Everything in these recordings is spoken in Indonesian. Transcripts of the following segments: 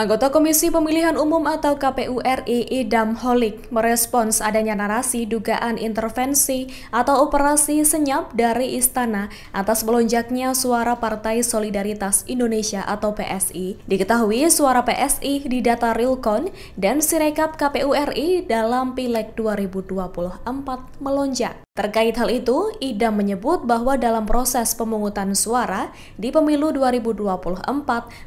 Anggota Komisi Pemilihan Umum atau KPU RI Idam Holik merespons adanya narasi dugaan intervensi atau operasi senyap dari istana atas melonjaknya suara Partai Solidaritas Indonesia atau PSI. Diketahui suara PSI di data Realcon dan Sirekap KPU RI dalam Pileg 2024 melonjak. Terkait hal itu, Ida menyebut bahwa dalam proses pemungutan suara di pemilu 2024,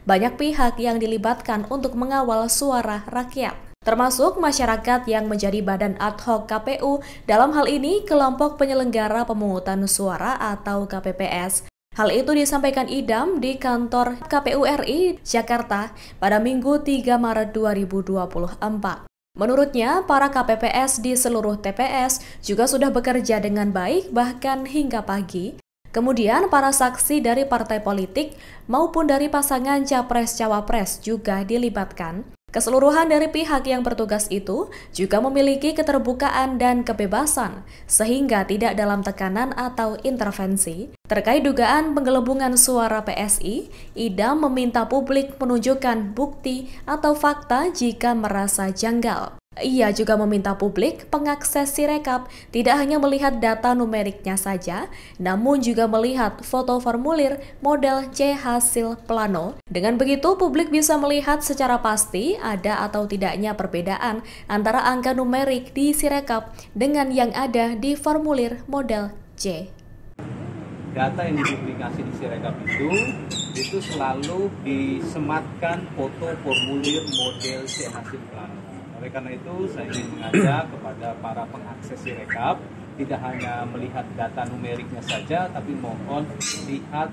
banyak pihak yang dilibatkan untuk mengawal suara rakyat termasuk masyarakat yang menjadi badan ad hoc KPU, dalam hal ini kelompok penyelenggara pemungutan suara atau KPPS. Hal itu disampaikan Idam di kantor KPU RI Jakarta pada Minggu 3 Maret 2024. Menurutnya, para KPPS di seluruh TPS juga sudah bekerja dengan baik bahkan hingga pagi. Kemudian para saksi dari partai politik maupun dari pasangan Capres-Cawapres juga dilibatkan. Keseluruhan dari pihak yang bertugas itu juga memiliki keterbukaan dan kebebasan, sehingga tidak dalam tekanan atau intervensi. Terkait dugaan penggelembungan suara PSI, Idam meminta publik menunjukkan bukti atau fakta jika merasa janggal. Ia juga meminta publik pengakses Sirekap tidak hanya melihat data numeriknya saja, namun juga melihat foto formulir model C hasil plano. Dengan begitu, publik bisa melihat secara pasti ada atau tidaknya perbedaan antara angka numerik di Sirekap dengan yang ada di formulir model C. Data yang dipublikasi di Sirekap itu itu selalu disematkan foto formulir model C hasil plano oleh karena itu, saya ingin mengajak kepada para pengakses Sirekap tidak hanya melihat data numeriknya saja, tapi mohon lihat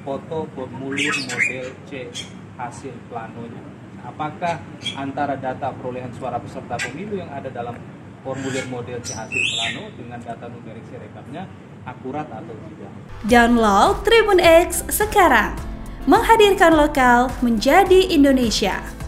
foto formulir model C hasil planonya. Apakah antara data perolehan suara peserta pemilu yang ada dalam formulir model C hasil plano dengan data numerik Sirekapnya akurat atau tidak? Download Tribun X sekarang, menghadirkan lokal menjadi Indonesia.